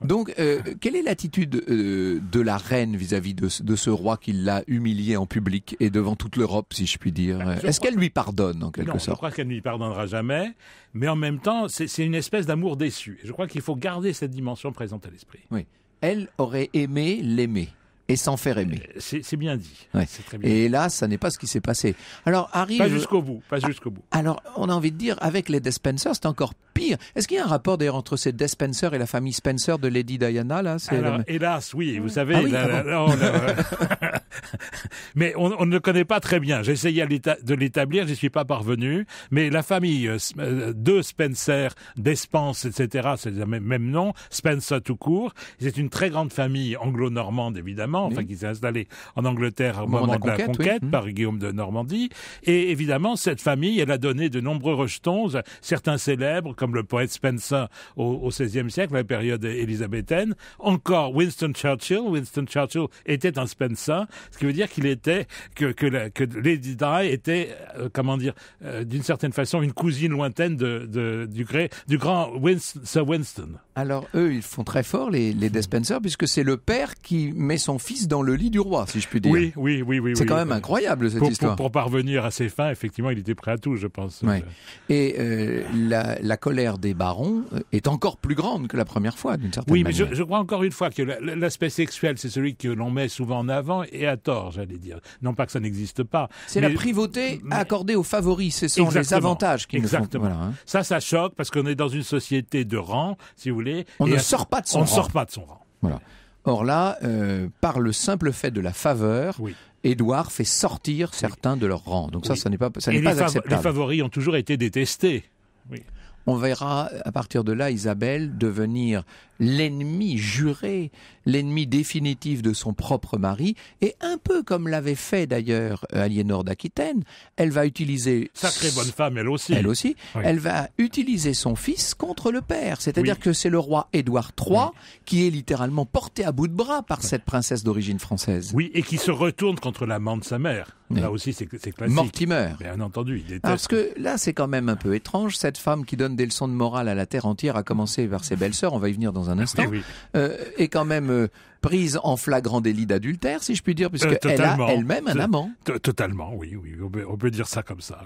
Donc, euh, quelle est l'attitude euh, de la reine vis-à-vis de, ce roi qui l'a humilié en public et devant toute l'Europe, si je puis dire Est-ce qu'elle lui pardonne, en quelque sorte Je crois qu'elle ne lui pardonnera jamais, mais en même temps, c'est une espèce d'amour déçu. Je crois qu'il faut garder cette dimension présente à l'esprit. Oui. Elle aurait aimé l'aimer et sans faire aimer. Euh, c'est bien dit. et là, ça n'est pas ce qui s'est passé. Alors arrive. Pas jusqu'au bout. Pas jusqu'au bout. Ah, alors, on a envie de dire, avec les Despensers, c'est encore pire. Est-ce qu'il y a un rapport d'ailleurs entre ces Despensers et la famille Spencer de Lady Diana là hélas, oui. Vous savez. mais on, ne le connaît pas très bien. J'ai essayé de l'établir, j'y suis pas parvenu. Mais la famille euh, euh, de Spencer, Despens, etc. C'est le même nom. Spencer tout court. C'est une très grande famille anglo-normande évidemment enfin qui s'est installé en Angleterre au moment, de la conquête, par Guillaume de Normandie. Et évidemment, cette famille, elle a donné de nombreux rejetons, certains célèbres, comme le poète Spencer au XVIe siècle, la période élisabéthaine. Encore Winston Churchill. Winston Churchill était un Spencer, ce qui veut dire qu'il était, que, Lady Di était, euh, comment dire, euh, d'une certaine façon, une cousine lointaine de, du, grand Winston, Sir Winston. Alors eux, ils font très fort les, les puisque c'est le père qui met son fils dans le lit du roi, si je puis dire. Oui, oui, oui, oui. C'est quand même incroyable cette histoire. Pour, parvenir à ses fins, effectivement, il était prêt à tout, je pense. Oui. Et euh, la, colère des barons euh, est encore plus grande que la première fois, d'une certaine manière. Oui, mais Je, crois encore une fois que l'aspect sexuel, c'est celui que l'on met souvent en avant et à tort, j'allais dire. Non pas que ça n'existe pas. C'est la privauté accordée aux favoris, ce sont les avantages qui exactement. Hein. Ça, ça choque parce qu'on est dans une société de rang, si vous voulez. On ne sort pas de son rang. On ne sort pas de son rang. Voilà. Or là, euh, par le simple fait de la faveur, Édouard fait sortir certains de leur rang. Donc ça, ça n'est pas, ça n'est pas acceptable. Les favoris ont toujours été détestés. On verra à partir de là Isabelle devenir l'ennemi juré, l'ennemi définitif de son propre mari, et un peu comme l'avait fait d'ailleurs euh, Aliénor d'Aquitaine, elle va utiliser... Sacrée bonne femme, elle aussi. Elle aussi. Elle va utiliser son fils contre le père. C'est-à-dire que c'est le roi Édouard III qui est littéralement porté à bout de bras par cette princesse d'origine française. Oui, et qui se retourne contre l'amant de sa mère. Là aussi, c'est classique. Mortimer. Bien entendu, il Parce que là, c'est quand même un peu étrange, cette femme qui donne des leçons de morale à la terre entière, à commencer par ses belles-sœurs. On va y venir dans un un instant, euh, est quand même euh, prise en flagrant délit d'adultère, si je puis dire, euh, puisqu'elle elle a elle-même un amant. Totalement, oui, oui, on peut, dire ça comme ça.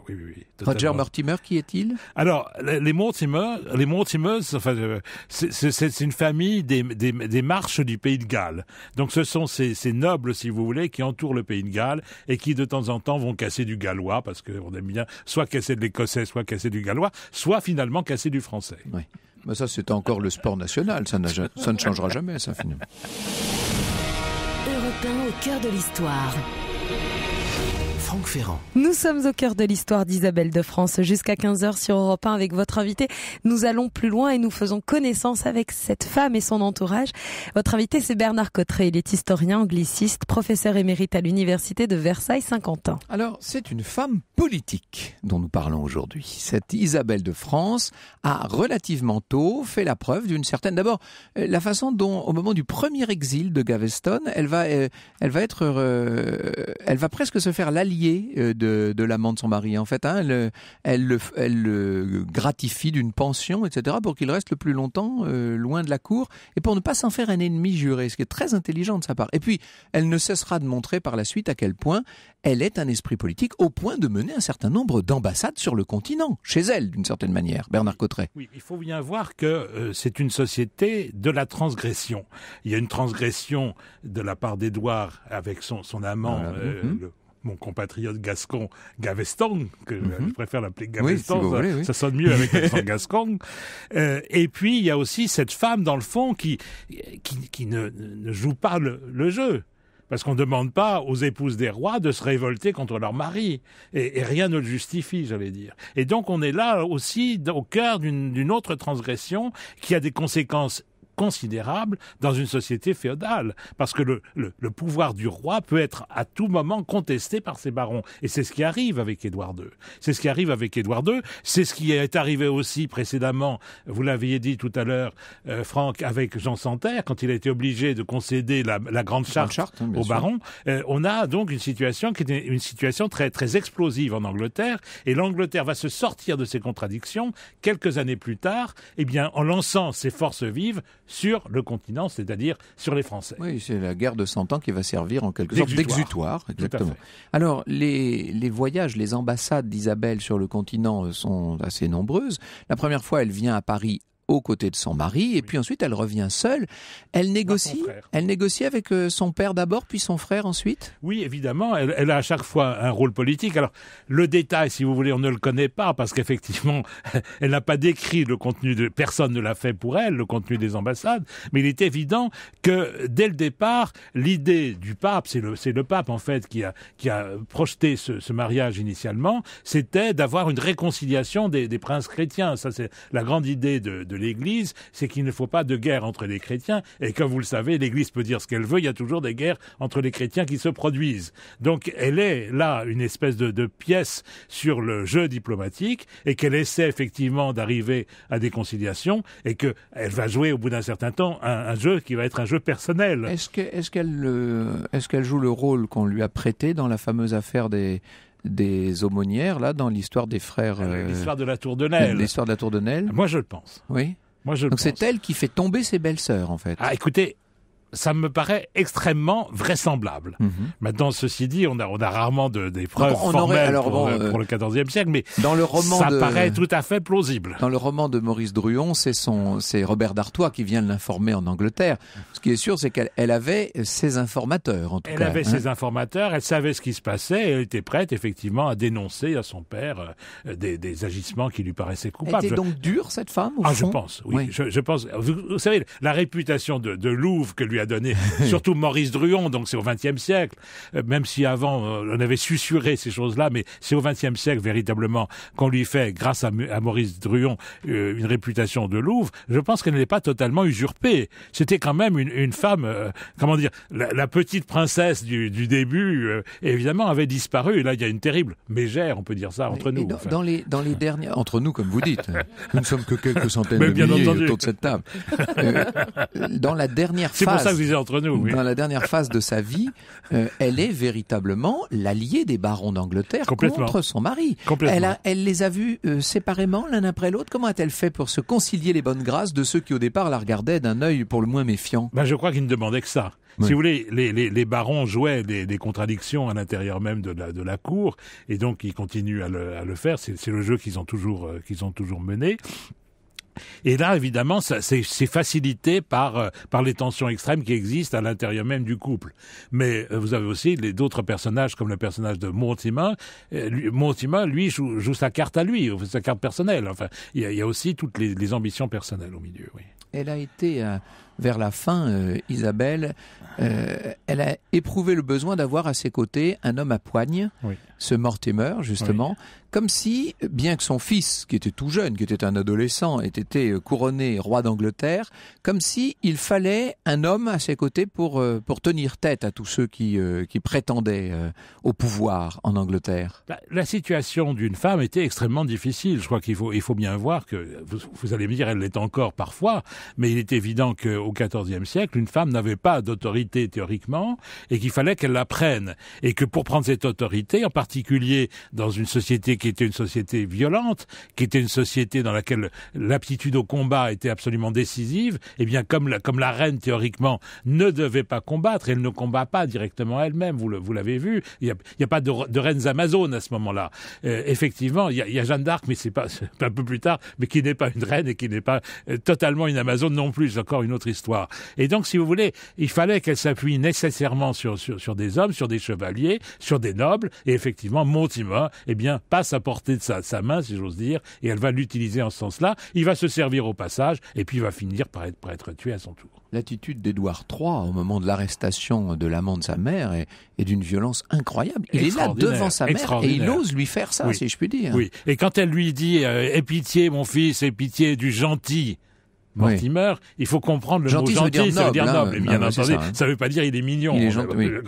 Roger Mortimer, qui est-il Alors, les Mortimer, les Mortimer, enfin, c'est une famille des, marches du Pays de Galles. Donc, ce sont ces, ces, nobles, si vous voulez, qui entourent le Pays de Galles et qui, de temps en temps, vont casser du gallois, parce qu'on aime bien soit casser de l'écossais, soit casser du gallois, soit finalement casser du français. Oui. Mais ça, c'est encore le sport national. Ça, ça ne changera jamais, ça, finalement. au de l'histoire. Franck Ferrand. Nous sommes au cœur de l'histoire d'Isabelle de France jusqu'à 15h sur Europe 1 avec votre invité. Nous allons plus loin et nous faisons connaissance avec cette femme et son entourage. Votre invité, c'est Bernard Cotteret. Il est historien, angliciste, professeur émérite à l'université de Versailles-Saint-Quentin. Alors, c'est une femme politique dont nous parlons aujourd'hui. Cette Isabelle de France a relativement tôt fait la preuve d'une certaine, d'abord, euh, la façon dont, au moment du premier exil de Gaveston, elle va, euh, elle va être, euh, elle va presque se faire l'alliance euh, de, l'amant de son mari. En fait, hein, elle, le, gratifie d'une pension, etc., pour qu'il reste le plus longtemps euh, loin de la cour et pour ne pas s'en faire un ennemi juré, ce qui est très intelligent de sa part. Et puis, elle ne cessera de montrer par la suite à quel point elle est un esprit politique, au point de mener un certain nombre d'ambassades sur le continent, chez elle, d'une certaine manière. Bernard Cotteret. Oui, il faut bien voir que euh, c'est une société de la transgression. Il y a une transgression de la part d'Edouard avec son, son amant, ah, hum, hum mon compatriote gascon Gaveston, que je mhm. préfère l'appeler Gaveston, ça, sonne mieux avec l'accent gascon. Euh, et puis, il y a aussi cette femme, dans le fond, qui, qui, ne, joue pas le, jeu. Parce qu'on ne demande pas aux épouses des rois de se révolter contre leur mari. Et, et rien ne le justifie, j'allais dire. Et donc on est là aussi au cœur d'une autre transgression qui a des conséquences considérable dans une société féodale, parce que le, le, pouvoir du roi peut être à tout moment contesté par ses barons. Et c'est ce qui arrive avec Édouard II. C'est ce qui arrive avec Édouard II, c'est ce qui est arrivé aussi précédemment, vous l'aviez dit tout à l'heure, euh, Franck, avec Jean Santerre, quand il a été obligé de concéder la, Grande Charte, aux barons. Euh, on a donc une situation qui est une situation très, très explosive en Angleterre, et l'Angleterre va se sortir de ses contradictions quelques années plus tard, eh bien, en lançant ses forces vives sur le continent, c'est-à-dire sur les Français. Oui, c'est la guerre de Cent ans qui va servir en quelque sorte d'exutoire. Exactement. Alors, les, les, voyages, les ambassades d'Isabelle sur le continent euh, sont assez nombreuses. La première fois, elle vient à Paris aux côtés de son mari, et puis ensuite elle revient seule. Elle négocie, elle négocie avec euh, son père d'abord, puis son frère ensuite. Oui, évidemment, elle, a à chaque fois un rôle politique. Alors le détail, si vous voulez, on ne le connaît pas parce qu'effectivement, elle n'a pas décrit le contenu de. Personne ne l'a fait pour elle, le contenu des ambassades. Mais il est évident que dès le départ, l'idée du pape, c'est le, c'est le pape en fait qui a, qui a projeté ce, mariage initialement, c'était d'avoir une réconciliation des, princes chrétiens. Ça, c'est la grande idée de l'Église, c'est qu'il ne faut pas de guerre entre les chrétiens. Et comme vous le savez, l'Église peut dire ce qu'elle veut, il y a toujours des guerres entre les chrétiens qui se produisent. Donc elle est là une espèce de, pièce sur le jeu diplomatique et qu'elle essaie effectivement d'arriver à des conciliations et qu'elle va jouer au bout d'un certain temps un, jeu qui va être un jeu personnel. Est-ce qu'elle euh, est joue le rôle qu'on lui a prêté dans la fameuse affaire des, des aumônières là dans l'histoire des frères. Ah euh, l'histoire de la Tour de Nesle. L'histoire de la Tour de Nesle. Moi, je le pense. Oui. Moi, je le Donc c'est elle qui fait tomber ses belles sœurs en fait. Ah, écoutez, ça me paraît extrêmement vraisemblable. Mhm. Maintenant, ceci dit, on a, on a rarement de, des preuves formelles pour, bon, euh, pour, le XIVe siècle, mais dans le roman ça paraît tout à fait plausible. Dans le roman de Maurice Druon, c'est son, c'est Robert d'Artois qui vient l'informer en Angleterre. Ce qui est sûr, c'est qu'elle avait ses informateurs, en tout elle cas. Elle avait hein. ses informateurs, elle savait ce qui se passait, et elle était prête, effectivement, à dénoncer à son père euh, des, agissements qui lui paraissaient coupables. Elle était donc dure, cette femme, au Ah, je pense, oui. Je, pense. Vous, savez, la réputation de, de Louvre que lui a donné, surtout Maurice Druon, donc c'est au XXe siècle, euh, même si avant euh, on avait susurré ces choses-là, mais c'est au XXe siècle véritablement qu'on lui fait, grâce à, Maurice Druon, euh, une réputation de Louvre, je pense qu'elle n'est pas totalement usurpée. C'était quand même une, femme, comment dire, la, petite princesse du, début, évidemment, avait disparu. Et là, il y a une terrible mégère, on peut dire ça, entre nous. Dans, les, dans Entre nous, comme vous dites. nous ne sommes que quelques centaines de milliers entendu. autour de cette table. dans la dernière phase entre nous. Dans la dernière phase de sa vie, euh, elle est véritablement l'alliée des barons d'Angleterre contre son mari. Elle, elle les a vus euh, séparément l'un après l'autre. Comment a-t-elle fait pour se concilier les bonnes grâces de ceux qui au départ la regardaient d'un œil pour le moins méfiant ben, Je crois qu'ils ne demandaient que ça. Si vous voulez, les, barons jouaient des, contradictions à l'intérieur même de la, de la cour, et donc ils continuent à le, faire. C'est le jeu qu'ils ont euh, qu'ils ont toujours mené. Et là, évidemment, c'est facilité par, euh, par les tensions extrêmes qui existent à l'intérieur même du couple. Mais euh, vous avez aussi d'autres personnages, comme le personnage de montima montima euh, lui, joue, sa carte à lui, sa carte personnelle. Enfin, il y a, aussi toutes les, ambitions personnelles au milieu. Oui. Elle a été vers la fin, euh, Isabelle, euh, elle a éprouvé le besoin d'avoir à ses côtés un homme à poigne, oui. ce Mortimer, justement, comme si, bien que son fils, qui était tout jeune, qui était un adolescent, ait été euh, couronné roi d'Angleterre, comme si il fallait un homme à ses côtés pour, pour tenir tête à tous ceux qui, qui prétendaient au pouvoir en Angleterre. Bah, la, situation d'une femme était extrêmement difficile. Je crois qu'il faut, il faut bien voir que, vous, vous allez me dire, elle l'est encore parfois, mais il est évident que au XIVe siècle, une femme n'avait pas d'autorité théoriquement et qu'il fallait qu'elle la prenne. Et que pour prendre cette autorité, en particulier dans une société qui était une société violente, qui était une société dans laquelle l'aptitude au combat était absolument décisive, eh bien comme la, comme la reine théoriquement ne devait pas combattre, elle ne combat pas directement elle-même, vous, vous l'avez vu, il n'y a, pas de, reines amazones à ce moment-là. Euh, effectivement, il y, a, Jeanne d'Arc, mais c'est pas, un peu plus tard, mais qui n'est pas une reine et qui n'est pas euh, totalement une amazone non plus, c'est encore une autre histoire. Et donc, si vous voulez, il fallait qu'elle s'appuie nécessairement sur, sur, des hommes, sur des chevaliers, sur des nobles, et effectivement, Montima, eh bien, passe à portée de sa, main, si j'ose dire, et elle va l'utiliser en ce sens-là. Il va se servir au passage, et puis il va finir par être, tué à son tour. L'attitude d'Édouard III au moment de l'arrestation de l'amant de sa mère est, d'une violence incroyable. Il est là devant sa mère et il ose lui faire ça, si je puis dire. Oui. Et quand elle lui dit euh, Aie pitié, mon fils, aie pitié du gentil », il meurt. il faut comprendre le gentil, mot gentil, ça veut dire hein, noble, entendu. Hein. Ça, veut pas dire il est mignon. Il euh,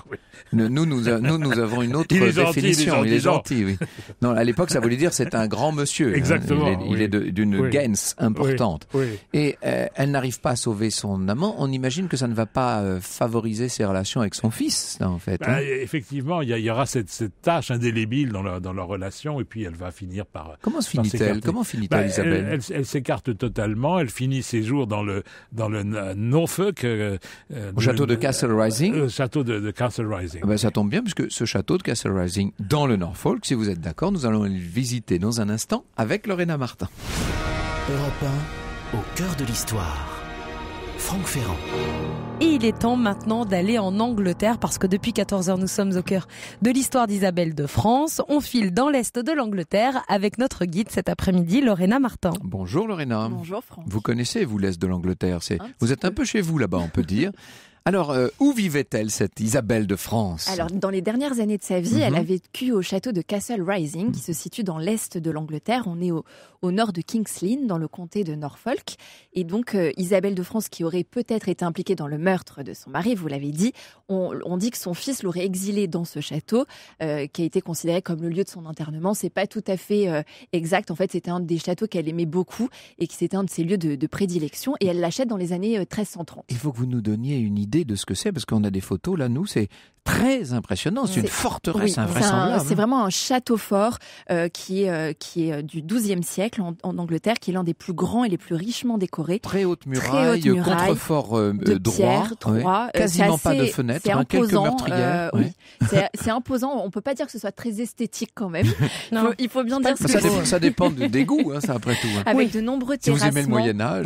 nous, nous, avons une autre définition. il est gentil, oui. Non, à l'époque, ça voulait dire c'est un grand monsieur. Hein. Exactement. Il est, d'une gens importante. Et euh, elle n'arrive pas à sauver son amant. On imagine que ça ne va pas euh, favoriser ses relations avec son fils, en fait. Bah, effectivement, il y, aura cette, tâche indélébile dans leur, dans leur relation, et puis elle va finir par. Comment se finit-elle Comment finit-elle, bah, Isabelle Elle, s'écarte totalement. Elle finit ses jours dans le, dans le Norfolk. Euh, euh, au château de Castle Rising. Le château de, Castle Rising. Euh, ah ben, ça tombe bien puisque ce château de Castle Rising dans le Norfolk, si vous êtes d'accord, nous allons le visiter dans un instant avec Lorena Martin. Europe 1, au cœur de l'histoire. Franck Ferrand. Et il est temps maintenant d'aller en Angleterre parce que depuis 14h nous sommes au cœur de l'histoire d'Isabelle de France. On file dans l'est de l'Angleterre avec notre guide cet après-midi, Lorena Martin. Bonjour Lorena. Bonjour Franck. Vous connaissez vous l'est de l'Angleterre, c'est vous êtes un peu chez vous là-bas, on peut dire. Alors, euh, où vivait-elle, cette Isabelle de France Alors, dans les dernières années de sa vie, elle mhm. a vécu au château de Castle Rising, qui se situe dans l'est de l'Angleterre. On est au, nord de King's Lynn, dans le comté de Norfolk. Et donc, euh, Isabelle de France, qui aurait peut-être été impliquée dans le meurtre de son mari, vous l'avez dit, on, dit que son fils l'aurait exilée dans ce château, euh, qui a été considéré comme le lieu de son internement. C'est pas tout à fait exact. En fait, c'était un des châteaux qu'elle aimait beaucoup et qui était un de ses lieux de, de prédilection. Et elle l'achète dans les années 1330. Il faut que vous nous donniez une idée de ce que c'est, parce qu'on a des photos, là, nous, c'est très impressionnant. C'est une forteresse C'est hein. vraiment un château fort euh, qui, est, euh, qui est euh, du XIIe siècle en, Angleterre, qui est l'un des plus grands et les plus richement décorés. Très haute muraille, très haute contrefort droit, quasiment pas de fenêtres hein, quelques meurtrières. c'est imposant. On peut pas dire que ce soit très esthétique quand même. il faut bien dire. Que ça, dépend, ça dépend des goûts, hein, ça après tout. Avec de nombreux si vous aimez le Moyen Âge.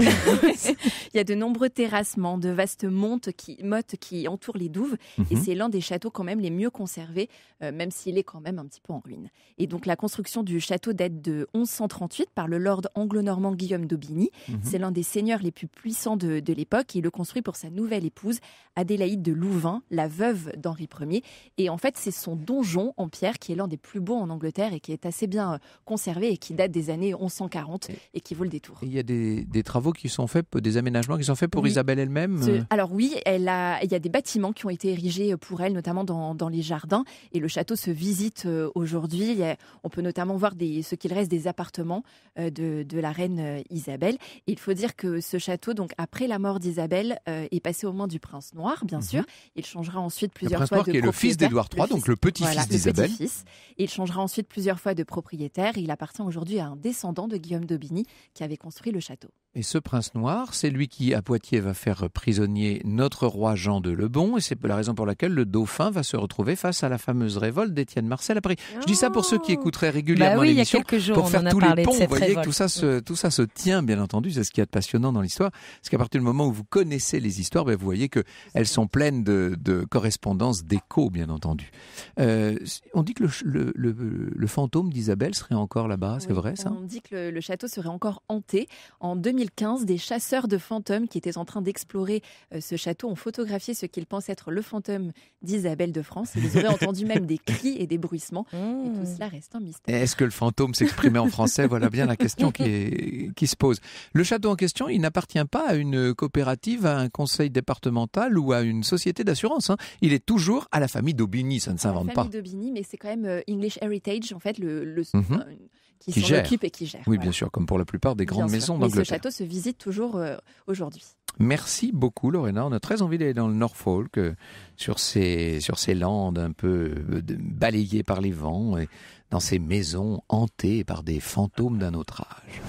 il y a de nombreux terrassements, de vastes montes qui, qui entourent les douves, et mhm. c'est l'un des châteaux quand même les mieux conservés, euh, même s'il est quand même un petit peu en ruine. Et donc la construction du château date de 1138 par le lord anglo-normand Guillaume d'Aubigny. Mhm. C'est l'un des seigneurs les plus puissants de, de l'époque. Il le construit pour sa nouvelle épouse, Adélaïde de Louvain, la veuve d'Henri Ier. Et en fait, c'est son donjon en pierre qui est l'un des plus beaux en Angleterre et qui est assez bien euh, conservé et qui date des années 1140 et qui vaut le détour. il y a des, travaux qui sont faits, des aménagements qui sont faits pour Isabelle elle-même euh Alors oui, elle a, il y a des bâtiments qui ont été érigés pour elle, notamment dans, les jardins. Et le château se visite euh, aujourd'hui. On peut notamment voir ce qu'il reste des appartements euh, de, la reine euh, Isabelle. il faut dire que ce château, donc après la mort d'Isabelle, est passé aux mains du prince Noir, bien mhm. sûr. Il changera ensuite plusieurs le fois Noir qui est le fils d'Édouard III, donc le petit-fils d'Isabelle. il changera ensuite plusieurs fois de propriétaire. il appartient aujourd'hui à un descendant de Guillaume d'Aubigny qui avait construit le château. Et ce prince noir, c'est lui qui, à Poitiers, va faire prisonnier notre roi Jean de Lebon, et c'est la raison pour laquelle le dauphin va se retrouver face à la fameuse révolte d'Étienne Marcel à Paris. Je dis ça pour ceux qui oh. écouteraient régulièrement bah l'émission, pour faire tous les ponts. Vous voyez que tout ça, se, tout ça se tient, bien entendu, c'est ce qui est passionnant dans l'histoire, parce qu'à partir du moment où vous connaissez les histoires, ben, vous voyez que elles sont pleines de, de correspondances, d'échos, bien entendu. Euh, on dit que le, fantôme d'Isabelle serait encore là-bas, c'est vrai ça On dit que le, château serait encore hanté en 2000 2015, des chasseurs de fantômes qui étaient en train d'explorer euh, ce château ont photographié ce qu'ils pensent être le fantôme d'Isabelle de France. Ils auraient entendu même des cris et des bruissements. Et tout mmh. cela reste un mystère. Est-ce que le fantôme s'exprimait en français Voilà bien la question qui, se pose. Le château en question, il n'appartient pas à une coopérative, à un conseil départemental ou à une société d'assurance. Hein. Il est toujours à la famille d'Aubigny, ça ne s'invente pas. La famille d'Aubigny, mais c'est quand même euh, English Heritage, en fait, le, mmh qui, et qui gèrent. Oui, bien sûr, comme pour la plupart des grandes maisons d'Angleterre. ce château se visite toujours euh, aujourd'hui. Merci beaucoup, Lorena. On a très envie d'aller dans le Norfolk, euh, sur ces, sur ces landes un peu euh, balayées par les vents, et dans ces maisons hantées par des fantômes d'un autre âge.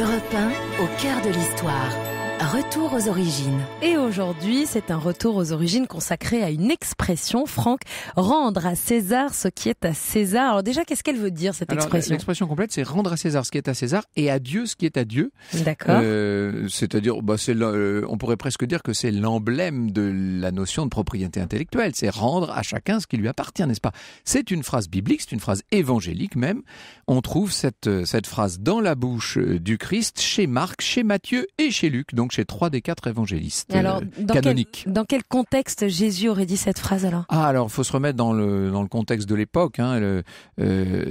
Europe au cœur de l'histoire. Retour aux origines. Et aujourd'hui, c'est un retour aux origines consacré à une expression, Franck, rendre à César ce qui est à César. Alors déjà, qu'est-ce qu'elle veut dire cette Alors, expression L'expression complète, c'est rendre à César ce qui est à César et à Dieu ce qui est à Dieu. D'accord. Euh, c'est-à-dire, bah, c'est euh, on pourrait presque dire que c'est l'emblème de la notion de propriété intellectuelle. C'est rendre à chacun ce qui lui appartient, n'est-ce pas C'est une phrase biblique, c'est une phrase évangélique même on trouve cette, euh, cette phrase dans la bouche euh, du Christ chez Marc, chez Matthieu et chez Luc, donc chez trois des quatre évangélistes alors, euh, dans canoniques. Quel, dans quel contexte Jésus aurait dit cette phrase alors Ah, alors faut se remettre dans le, dans le contexte de l'époque. Hein,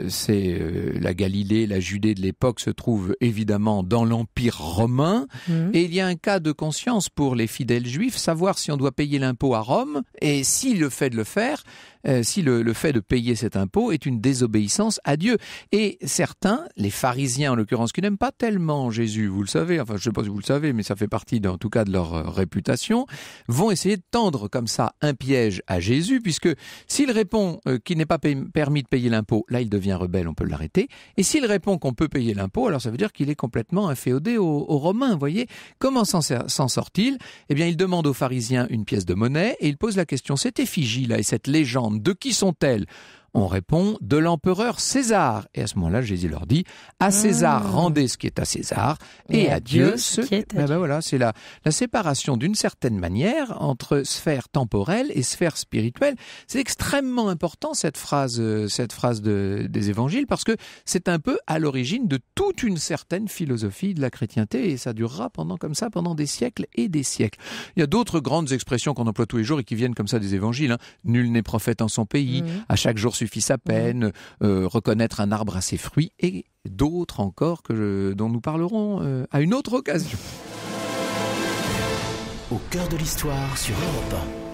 c'est la Galilée, la Judée de l'époque se trouve évidemment dans l'Empire romain, mhm. et il y a un cas de conscience pour les fidèles juifs, savoir si on doit payer l'impôt à Rome, et s'il le fait de le faire, euh, si le, fait de payer cet impôt est une désobéissance à Dieu. Et certains, les pharisiens en l'occurrence, qui n'aiment pas tellement Jésus, vous le savez, enfin je ne sais pas si vous le savez, mais ça fait partie en tout cas de leur euh, réputation, vont essayer de tendre comme ça un piège à Jésus, puisque s'il répond euh, qu'il n'est pas permis de payer l'impôt, là il devient rebelle, on peut l'arrêter. Et s'il répond qu'on peut payer l'impôt, alors ça veut dire qu'il est complètement inféodé aux, aux Romains, vous voyez. Comment s'en sort-il Eh bien il demande aux pharisiens une pièce de monnaie et il pose la question, cette effigie là et cette légende de qui sont-elles on répond de l'empereur César. Et à ce moment-là, Jésus leur dit à César ah. rendez ce qui est à César et, à, Dieu, ce qui est à ben ben Dieu. voilà, c'est la, la séparation d'une certaine manière entre sphère temporelle et sphère spirituelle. C'est extrêmement important cette phrase, euh, cette phrase des évangiles parce que c'est un peu à l'origine de toute une certaine philosophie de la chrétienté et ça durera pendant comme ça pendant des siècles et des siècles. Il y a d'autres grandes expressions qu'on emploie tous les jours et qui viennent comme ça des évangiles. Hein. Nul n'est prophète en son pays. Mmh. À chaque jour Suffit à peine, euh, reconnaître un arbre à ses fruits et d'autres encore que dont nous parlerons euh, à une autre occasion. Au cœur de l'histoire sur Europe